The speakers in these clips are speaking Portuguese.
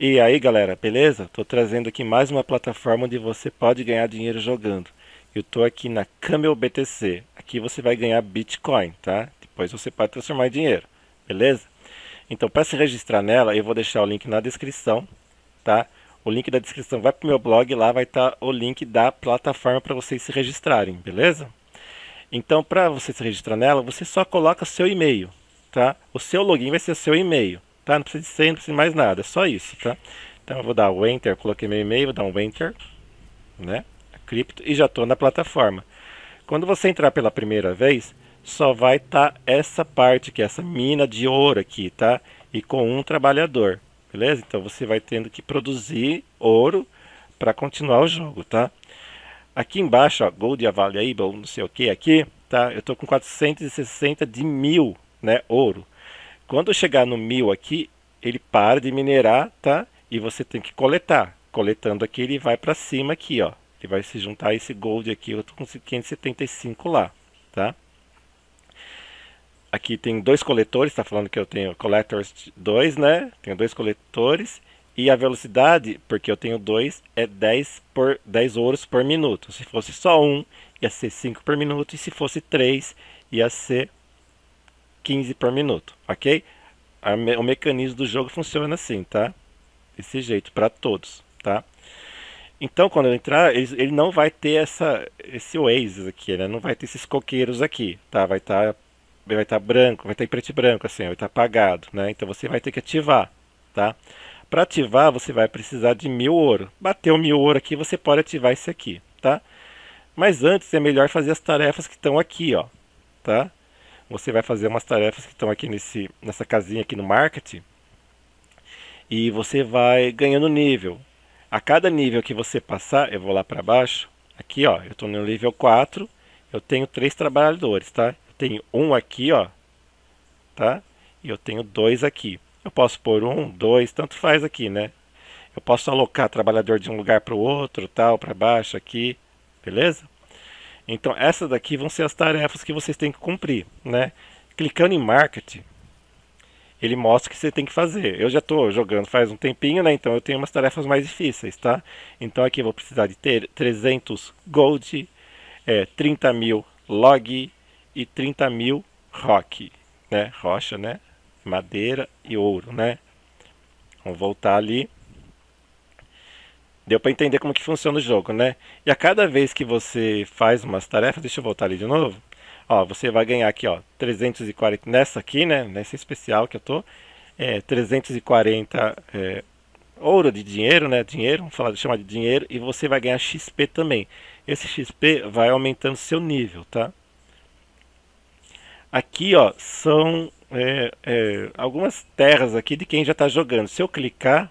E aí galera, beleza? Tô trazendo aqui mais uma plataforma onde você pode ganhar dinheiro jogando. Eu tô aqui na Camel BTC. Aqui você vai ganhar Bitcoin, tá? Depois você pode transformar em dinheiro, beleza? Então para se registrar nela, eu vou deixar o link na descrição, tá? O link da descrição vai pro meu blog, lá vai estar tá o link da plataforma para vocês se registrarem, beleza? Então para você se registrar nela, você só coloca seu e-mail, tá? O seu login vai ser seu e-mail tá? Não precisa de senha, não precisa de mais nada, é só isso, tá? Então eu vou dar o Enter, coloquei meu e-mail, vou dar um Enter, né? Cripto, e já estou na plataforma. Quando você entrar pela primeira vez, só vai estar tá essa parte que é essa mina de ouro aqui, tá? E com um trabalhador, beleza? Então você vai tendo que produzir ouro para continuar o jogo, tá? Aqui embaixo, ó, Gold Available, não sei o que aqui, tá? Eu tô com 460 de mil, né, ouro. Quando chegar no mil aqui, ele para de minerar, tá? E você tem que coletar. Coletando aqui, ele vai para cima aqui, ó. Ele vai se juntar a esse gold aqui, eu tô com 575 lá, tá? Aqui tem dois coletores, está falando que eu tenho collectors 2, né? Tenho dois coletores. E a velocidade, porque eu tenho dois, é 10, por, 10 ouros por minuto. Se fosse só um, ia ser 5 por minuto. E se fosse 3, ia ser 15 por minuto, ok? o mecanismo do jogo funciona assim, tá? Desse jeito, para todos, tá? Então, quando entrar, ele, não vai ter essa, esse Oasis aqui, né? Não vai ter esses coqueiros aqui, tá? Vai estar tá, vai tá branco, vai estar tá em preto e branco, assim, vai estar tá apagado, né? Então, você vai ter que ativar, tá? Para ativar, você vai precisar de mil ouro. Bateu mil ouro aqui, você pode ativar esse aqui, tá? Mas antes, é melhor fazer as tarefas que estão aqui, ó, tá? você vai fazer umas tarefas que estão aqui nesse, nessa casinha aqui no marketing e você vai ganhando nível. A cada nível que você passar, eu vou lá para baixo, aqui ó, eu estou no nível 4, eu tenho três trabalhadores, tá? Eu tenho um aqui, ó, tá? E eu tenho dois aqui. Eu posso pôr um, dois, tanto faz aqui, né? Eu posso alocar trabalhador de um lugar para o outro, tal, para baixo aqui, beleza? Então, essas daqui vão ser as tarefas que vocês têm que cumprir, né? Clicando em Market, ele mostra o que você tem que fazer. Eu já estou jogando faz um tempinho, né? Então, eu tenho umas tarefas mais difíceis, tá? Então, aqui eu vou precisar de ter 300 Gold, é, 30 mil Log e 30 mil Rock, né? Rocha, né? Madeira e ouro, né? Vamos voltar ali deu para entender como que funciona o jogo, né? E a cada vez que você faz umas tarefas, deixa eu voltar ali de novo. Ó, você vai ganhar aqui, ó, 340 nessa aqui, né? Nessa especial que eu tô, é, 340 é, ouro de dinheiro, né? Dinheiro, vamos falar, de chamar de dinheiro, e você vai ganhar XP também. Esse XP vai aumentando seu nível, tá? Aqui, ó, são é, é, algumas terras aqui de quem já está jogando. Se eu clicar,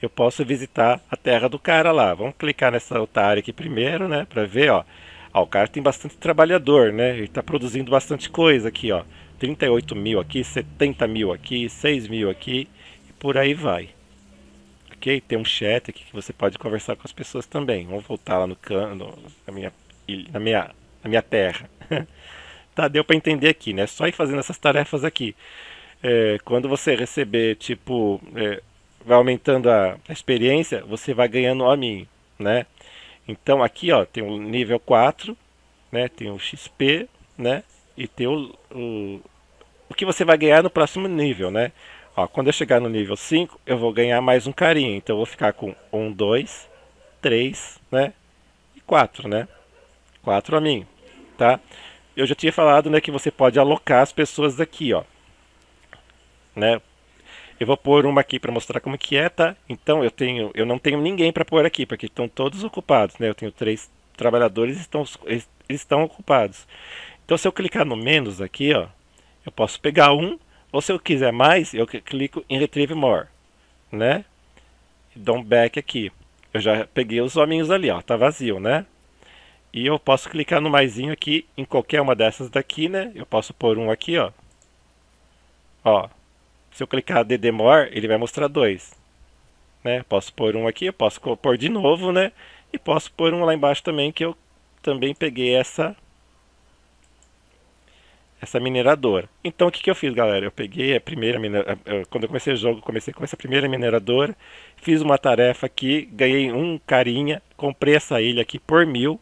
eu posso visitar a terra do cara lá. Vamos clicar nessa outra área aqui primeiro, né, para ver, ó. ó. o cara tem bastante trabalhador, né, ele está produzindo bastante coisa aqui, ó. 38 mil aqui, 70 mil aqui, 6 mil aqui e por aí vai. Ok? Tem um chat aqui que você pode conversar com as pessoas também. Vamos voltar lá no cano, na minha, na minha, na minha terra. tá, deu para entender aqui, né? Só ir fazendo essas tarefas aqui. É, quando você receber, tipo... É, vai aumentando a, experiência, você vai ganhando homem, né? Então aqui ó, tem o nível 4, né? Tem o XP, né? E tem o, o, o que você vai ganhar no próximo nível, né? Ó, quando eu chegar no nível 5, eu vou ganhar mais um carinha. Então eu vou ficar com 1, 2, 3, né? E 4, né? 4 a mim, tá? Eu já tinha falado, né, que você pode alocar as pessoas daqui, ó. Né? Eu vou pôr uma aqui para mostrar como que é, tá? Então eu tenho, eu não tenho ninguém para pôr aqui, porque estão todos ocupados, né? Eu tenho três trabalhadores, estão eles estão ocupados. Então se eu clicar no menos aqui, ó, eu posso pegar um, ou se eu quiser mais, eu clico em retrieve more, né? E dou um back aqui. Eu já peguei os hominhos ali, ó, tá vazio, né? E eu posso clicar no maisinho aqui, em qualquer uma dessas daqui, né? Eu posso pôr um aqui, ó. Ó, se eu clicar ddmor, ele vai mostrar dois. Né? Posso pôr um aqui, eu posso pôr de novo, né? E posso pôr um lá embaixo também, que eu também peguei essa essa mineradora. Então o que, que eu fiz, galera? Eu peguei a primeira mineradora quando eu comecei o jogo, comecei com essa primeira mineradora, fiz uma tarefa aqui, ganhei um carinha, comprei essa ilha aqui por mil,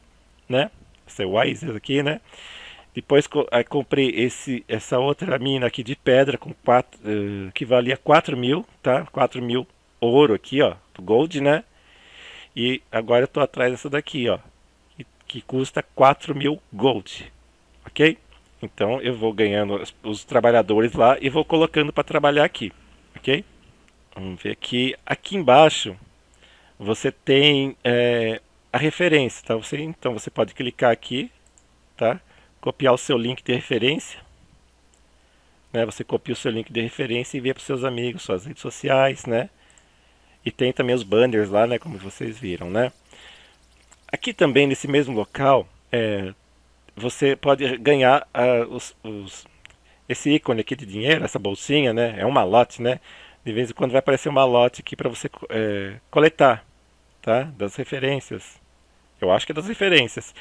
né? Essa é Wise aqui, né? Depois aí comprei esse, essa outra mina aqui de pedra com quatro, uh, que valia 4 mil, tá? 4 mil ouro aqui, ó, gold, né? E agora eu tô atrás dessa daqui, ó, que, que custa 4 mil gold, ok? Então eu vou ganhando os, os trabalhadores lá e vou colocando para trabalhar aqui, ok? Vamos ver aqui, aqui embaixo você tem é, a referência, tá? Você, então você pode clicar aqui, Tá? copiar o seu link de referência. Né? Você copia o seu link de referência e envia para os seus amigos, suas redes sociais, né? E tem também os banners lá, né? Como vocês viram, né? Aqui também, nesse mesmo local, é, você pode ganhar ah, os, os, esse ícone aqui de dinheiro, essa bolsinha, né? É um malote, né? De vez em quando vai aparecer um malote aqui para você é, coletar, tá? Das referências. Eu acho que é das referências.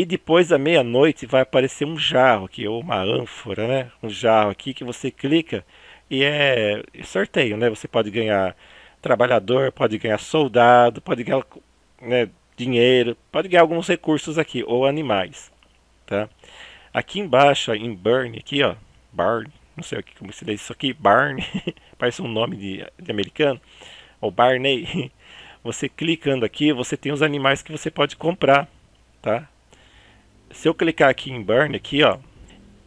E depois da meia-noite vai aparecer um jarro aqui, ou uma ânfora, né? Um jarro aqui que você clica e é sorteio, né? Você pode ganhar trabalhador, pode ganhar soldado, pode ganhar né, dinheiro, pode ganhar alguns recursos aqui, ou animais, tá? Aqui embaixo, em Burn, aqui ó, Barn, não sei como se lê isso aqui, Barn, parece um nome de, de americano, ou Barney. Você clicando aqui, você tem os animais que você pode comprar, tá? se eu clicar aqui em Burn, aqui, ó,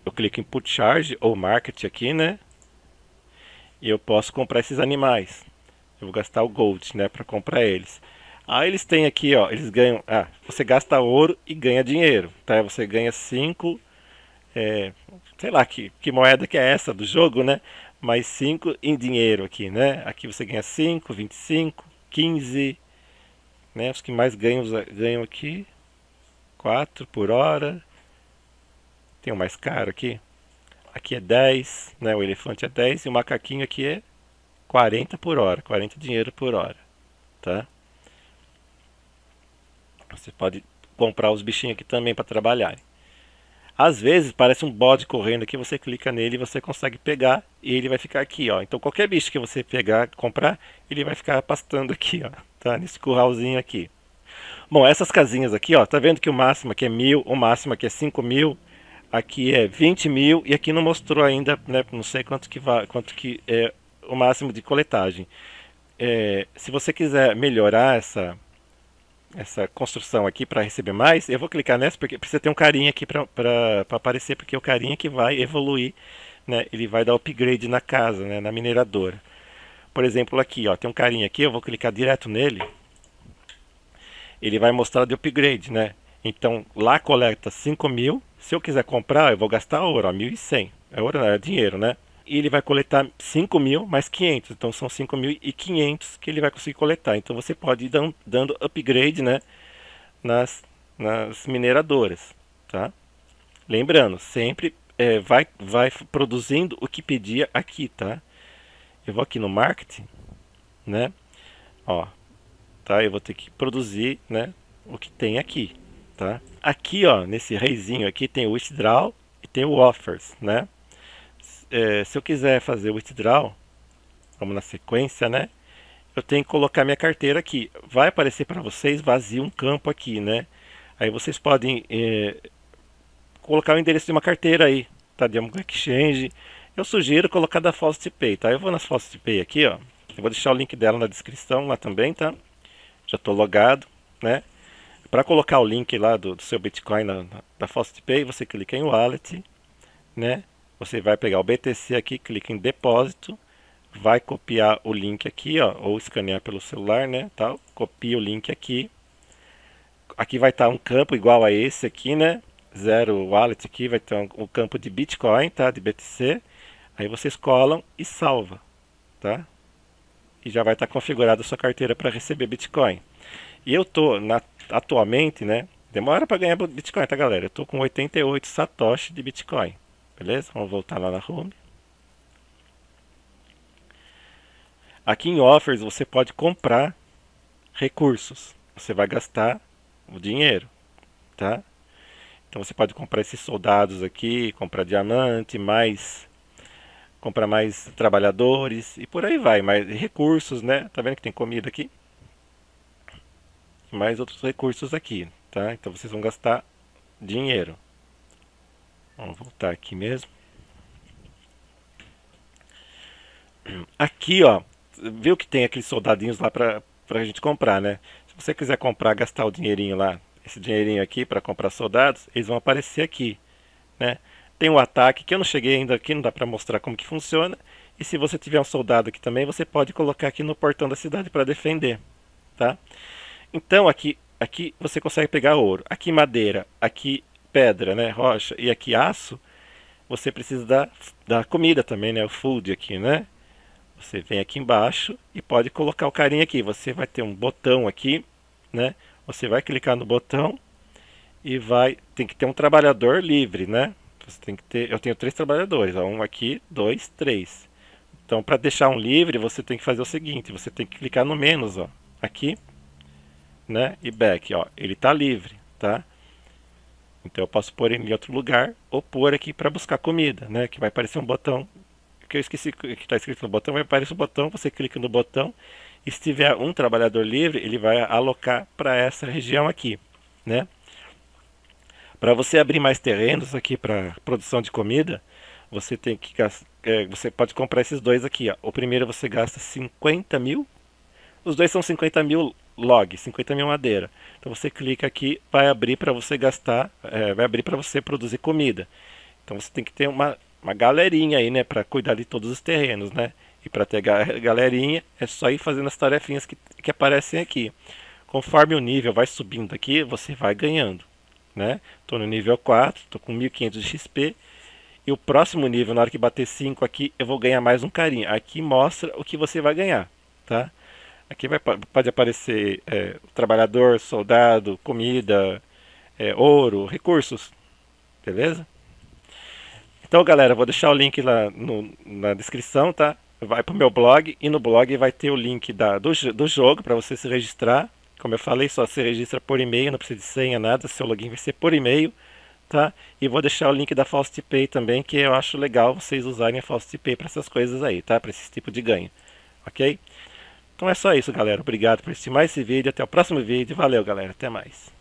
eu clico em Put Charge ou Market aqui, né? E eu posso comprar esses animais. Eu vou gastar o Gold, né, para comprar eles. Aí eles têm aqui, ó, eles ganham... Ah, você gasta ouro e ganha dinheiro, tá? Você ganha 5... É, sei lá que, que moeda que é essa do jogo, né? Mais 5 em dinheiro aqui, né? Aqui você ganha 5, 25, 15... Né? Os que mais ganham, ganham aqui 4 por hora. Tem o um mais caro aqui. Aqui é 10, né? O elefante é 10 e o macaquinho aqui é 40 por hora, 40 dinheiro por hora, tá? Você pode comprar os bichinhos aqui também para trabalhar. Às vezes parece um bode correndo aqui, você clica nele e você consegue pegar e ele vai ficar aqui, ó. Então qualquer bicho que você pegar, comprar, ele vai ficar pastando aqui, ó, tá? Nesse curralzinho aqui. Bom, essas casinhas aqui, ó, tá vendo que o máximo aqui é mil, o máximo aqui é cinco mil, aqui é vinte mil e aqui não mostrou ainda, né, não sei quanto que, vai, quanto que é o máximo de coletagem. É, se você quiser melhorar essa, essa construção aqui para receber mais, eu vou clicar nessa porque precisa ter um carinha aqui para aparecer, porque é o carinha que vai evoluir, né? Ele vai dar upgrade na casa, né? na mineradora. Por exemplo, aqui, ó, tem um carinha aqui, eu vou clicar direto nele ele vai mostrar de upgrade, né? Então lá coleta 5 mil. Se eu quiser comprar, eu vou gastar ouro, ó, 1.100. É ouro, é dinheiro, né? E ele vai coletar 5 mil mais 500. Então são 5.500 que ele vai conseguir coletar. Então você pode ir dando, upgrade, né? Nas, nas mineradoras, tá? Lembrando, sempre é, vai, vai produzindo o que pedia aqui, tá? Eu vou aqui no marketing, né? Ó, tá? Eu vou ter que produzir, né, o que tem aqui, tá? Aqui, ó, nesse reizinho aqui tem o withdraw e tem o offers, né? É, se eu quiser fazer o withdraw, vamos na sequência, né? Eu tenho que colocar minha carteira aqui. Vai aparecer para vocês vazio um campo aqui, né? Aí vocês podem é, colocar o endereço de uma carteira aí, tá? De um exchange. Eu sugiro colocar da Faucet Pay, tá? Eu vou nas Faucet Pay aqui, ó. Eu vou deixar o link dela na descrição lá também, tá? já estou logado, né? Para colocar o link lá do, do seu Bitcoin na, na, na FastPay, você clica em Wallet, né? Você vai pegar o BTC aqui, clica em Depósito, vai copiar o link aqui, ó, ou escanear pelo celular, né? Tal, copia o link aqui. Aqui vai estar tá um campo igual a esse aqui, né? Zero wallet aqui, vai ter um, um campo de Bitcoin, tá? De BTC. Aí vocês colam e salva, tá? e já vai estar tá configurada a sua carteira para receber Bitcoin. E eu tô atualmente, né? Demora para ganhar Bitcoin, tá galera? Eu tô com 88 satoshi de Bitcoin. Beleza? Vamos voltar lá na home. Aqui em offers você pode comprar recursos. Você vai gastar o dinheiro, tá? Então você pode comprar esses soldados aqui, comprar diamante, mais comprar mais trabalhadores e por aí vai, mais recursos, né? Tá vendo que tem comida aqui? Mais outros recursos aqui, tá? Então vocês vão gastar dinheiro. Vamos voltar aqui mesmo. Aqui, ó, viu que tem aqueles soldadinhos lá pra, pra gente comprar, né? Se você quiser comprar, gastar o dinheirinho lá, esse dinheirinho aqui para comprar soldados, eles vão aparecer aqui, né? tem o um ataque, que eu não cheguei ainda aqui, não dá para mostrar como que funciona. E se você tiver um soldado aqui também, você pode colocar aqui no portão da cidade para defender, tá? Então aqui, aqui você consegue pegar ouro, aqui madeira, aqui pedra, né, rocha e aqui aço. Você precisa da, da comida também, né, o food aqui, né? Você vem aqui embaixo e pode colocar o carinha aqui. Você vai ter um botão aqui, né? Você vai clicar no botão e vai tem que ter um trabalhador livre, né? Você tem que ter. Eu tenho três trabalhadores, um aqui, dois, três. Então, para deixar um livre, você tem que fazer o seguinte: você tem que clicar no menos, ó, aqui, né? E back, ó, ele está livre, tá? Então eu posso pôr ele em outro lugar ou pôr aqui para buscar comida, né? Que vai aparecer um botão que eu esqueci que está escrito no botão, vai aparecer o um botão, você clica no botão e se tiver um trabalhador livre, ele vai alocar para essa região aqui, né? Para você abrir mais terrenos aqui para produção de comida, você tem que é, você pode comprar esses dois aqui. Ó. O primeiro você gasta 50 mil. Os dois são 50 mil log, 50 mil madeira. Então você clica aqui, vai abrir para você gastar, é, vai abrir para você produzir comida. Então você tem que ter uma, uma galerinha aí, né, para cuidar de todos os terrenos, né? E para ter galerinha, é só ir fazendo as tarefinhas que, que aparecem aqui. Conforme o nível vai subindo aqui, você vai ganhando né? Tô no nível 4, tô com 1500 de XP. E o próximo nível, na hora que bater 5 aqui, eu vou ganhar mais um carinha. Aqui mostra o que você vai ganhar, tá? Aqui vai, pode aparecer é, trabalhador, soldado, comida, é, ouro, recursos, beleza? Então, galera, vou deixar o link lá no, na descrição, tá? Vai pro meu blog e no blog vai ter o link da, do, do jogo para você se registrar. Como eu falei, só se registra por e-mail, não precisa de senha, nada. Seu login vai ser por e-mail, tá? E vou deixar o link da FaustPay também, que eu acho legal vocês usarem a FaustPay para essas coisas aí, tá? Para esse tipo de ganho, ok? Então é só isso, galera. Obrigado por assistir mais esse vídeo. Até o próximo vídeo. Valeu, galera. Até mais.